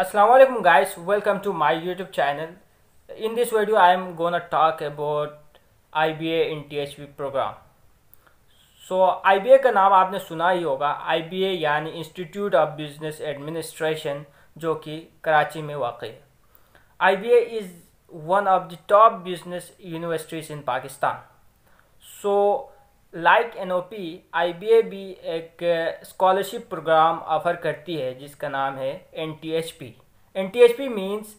Assalamualaikum guys welcome to my youtube channel in this video I am gonna talk about IBA in THP program so IBA का नाम आपने सुना ही होगा IBA यानी Institute of Business Administration जो कि कराची में वाक़ है IBA is one of the top business universities in Pakistan. So like N O P I B A भी एक स्कॉलरशिप प्रोग्राम ऑफर करती है जिसका नाम है N T H P N T H P means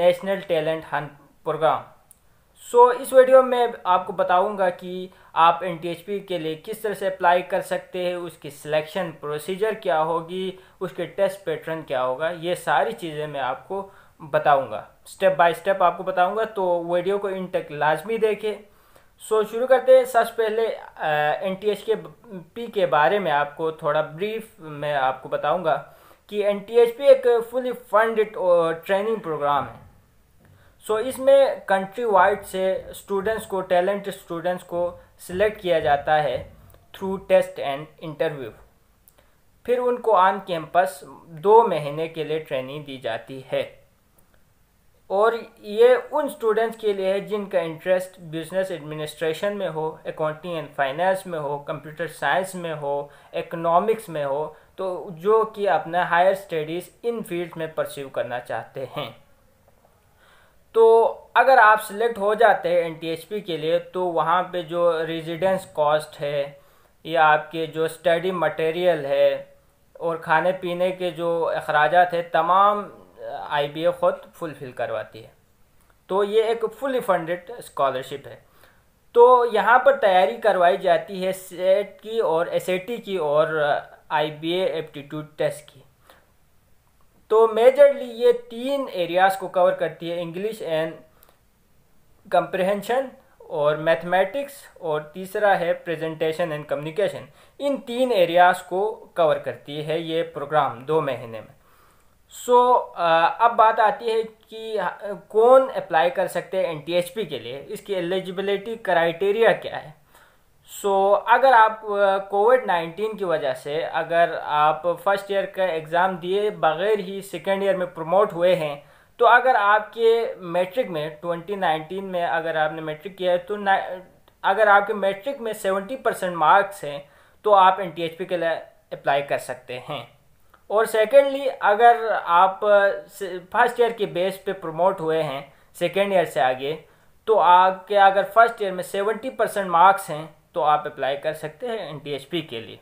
national talent hunt program so इस video में आपको बताऊंगा कि आप एन टी एच पी के लिए किस तरह से अप्लाई कर सकते हैं उसकी सिलेक्शन प्रोसीजर क्या होगी उसके टेस्ट पैटर्न क्या होगा ये सारी चीज़ें मैं आपको बताऊंगा स्टेप बाय स्टेप आपको बताऊंगा तो वीडियो को इन तक लाजमी देखें सो so, शुरू करते हैं सबसे पहले एन टी एच के पी के बारे में आपको थोड़ा ब्रीफ मैं आपको बताऊंगा कि एन टी एच पी एक fully funded training program so सो so, इसमें कंट्री वाइड से स्टूडेंट्स को टैलेंट स्टूडेंट्स को सिलेक्ट किया जाता है थ्रू टेस्ट एंड इंटरव्यू फिर उनको ऑन कैंपस दो महीने के लिए ट्रेनिंग दी जाती है और ये उन स्टूडेंट्स के लिए है जिनका इंटरेस्ट बिजनेस एडमिनिस्ट्रेशन में हो अकाउंटिंग एंड फाइनेंस में हो कंप्यूटर साइंस में हो इकोनॉमिक्स में हो तो जो कि अपना हायर स्टडीज़ इन फील्ड में परस्यू करना चाहते हैं तो अगर आप सिलेक्ट हो जाते हैं एन के लिए तो वहाँ पे जो रेजिडेंस कॉस्ट है या आपके जो स्टडी मटेरियल है और खाने पीने के जो अखराज है तमाम आई ख़ुद फुलफ़िल करवाती है तो ये एक फुली फंडेड स्कॉलरशिप है तो यहाँ पर तैयारी करवाई जाती है सेट की और एस की और आई बी एप्टीट्यूड टेस्ट की तो मेजरली ये तीन एरियाज़ को कवर करती है इंग्लिश एंड कंप्रहेंशन और मैथमेटिक्स और तीसरा है प्रेजेंटेशन एंड कम्युनिकेशन इन तीन एरियाज़ को कवर करती है ये प्रोग्राम दो महीने में सो so, uh, अब बात आती है कि uh, कौन अप्लाई कर सकते हैं एन के लिए इसकी एलिजिबिलिटी क्राइटेरिया क्या है सो so, अगर आप कोविड uh, नाइन्टीन की वजह से अगर आप फर्स्ट ईयर का एग्ज़ाम दिए बग़ैर ही सेकेंड ईयर में प्रमोट हुए हैं तो अगर आपके मैट्रिक में 2019 में अगर आपने मैट्रिक किया है तो अगर आपके मैट्रिक में 70 परसेंट मार्क्स हैं तो आप एन के लिए अप्लाई कर सकते हैं और सेकेंडली अगर आप फर्स्ट ईयर के बेस पे प्रमोट हुए हैं सेकेंड ईयर से आगे तो आपके अगर फर्स्ट ईयर में सेवेंटी परसेंट मार्क्स हैं तो आप अप्लाई कर सकते हैं एन के लिए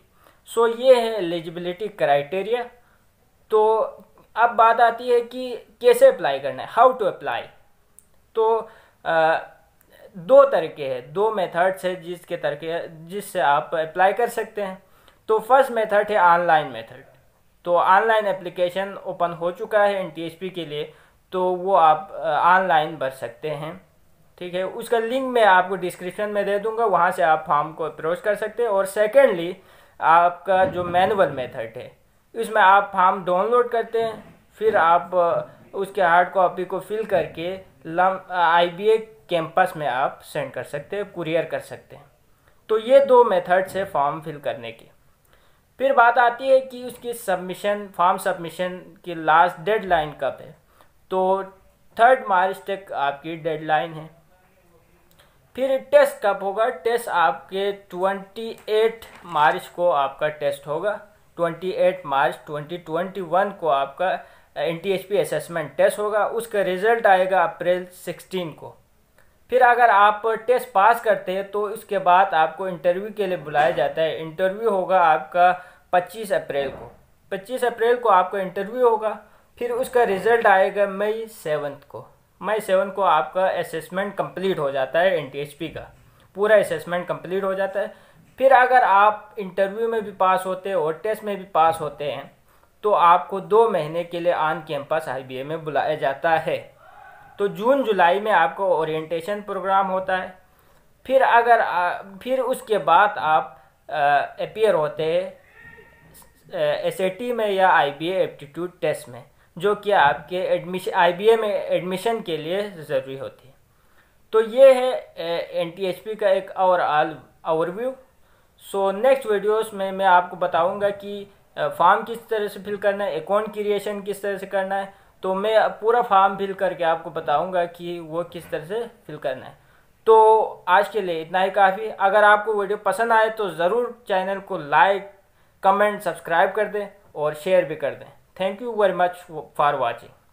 सो so, ये है एलिजिबिलिटी क्राइटेरिया तो अब बात आती है कि कैसे अप्लाई करना है हाउ टू अप्लाई तो आ, दो तरीके हैं दो मेथड्स है जिसके तरीके जिससे आप अप्लाई कर सकते हैं तो फर्स्ट मेथड है ऑनलाइन मेथड तो ऑनलाइन एप्लीकेशन ओपन हो चुका है एन के लिए तो वो आप ऑनलाइन भर सकते हैं ठीक है उसका लिंक मैं आपको डिस्क्रिप्शन में दे दूंगा वहाँ से आप फॉर्म को अप्रोच कर सकते हैं और सेकेंडली आपका जो मैनुअल मेथड है इसमें आप फॉर्म डाउनलोड करते हैं फिर आप उसके हार्ड कॉपी को फिल करके आई बी कैंपस में आप सेंड कर सकते हैं कुरियर कर सकते हैं तो ये दो मेथड्स है फॉर्म फिल करने के फिर बात आती है कि उसकी सबमिशन फॉर्म सबमिशन की लास्ट डेडलाइन कब है तो थर्ड मार्च तक आपकी डेडलाइन है फिर टेस्ट कब होगा टेस्ट आपके 28 मार्च को आपका टेस्ट होगा 28 मार्च 2021 को आपका एन टी असेसमेंट टेस्ट होगा उसका रिजल्ट आएगा अप्रैल 16 को फिर अगर आप टेस्ट पास करते हैं तो इसके बाद आपको इंटरव्यू के लिए बुलाया जाता है इंटरव्यू होगा आपका 25 अप्रैल को 25 अप्रैल को आपका इंटरव्यू होगा फिर उसका रिज़ल्ट आएगा मई सेवन्थ को मई सेवन को आपका असेसमेंट कंप्लीट हो जाता है एन का पूरा असेसमेंट कंप्लीट हो जाता है फिर अगर आप इंटरव्यू में भी पास होते हैं और टेस्ट में भी पास होते हैं तो आपको दो महीने के लिए आन कैंपस आई में बुलाया जाता है तो जून जुलाई में आपको ओरिएंटेशन प्रोग्राम होता है फिर अगर आ, फिर उसके बाद आप अपियर होते एस में या आई बी एप्टीट्यूड टेस्ट में जो कि आपके एडमिशन आई में एडमिशन के लिए ज़रूरी होती है तो ये है एन टी एच पी का एक overall overview so next videos में मैं आपको बताऊंगा कि फॉर्म किस तरह से फिल करना है अकाउंट क्रिएशन किस तरह से करना है तो मैं पूरा फॉर्म फिल करके आपको बताऊंगा कि वो किस तरह से फिल करना है तो आज के लिए इतना ही काफ़ी अगर आपको वीडियो पसंद आए तो ज़रूर चैनल को लाइक कमेंट सब्सक्राइब कर दें और शेयर भी कर दें thank you very much for watching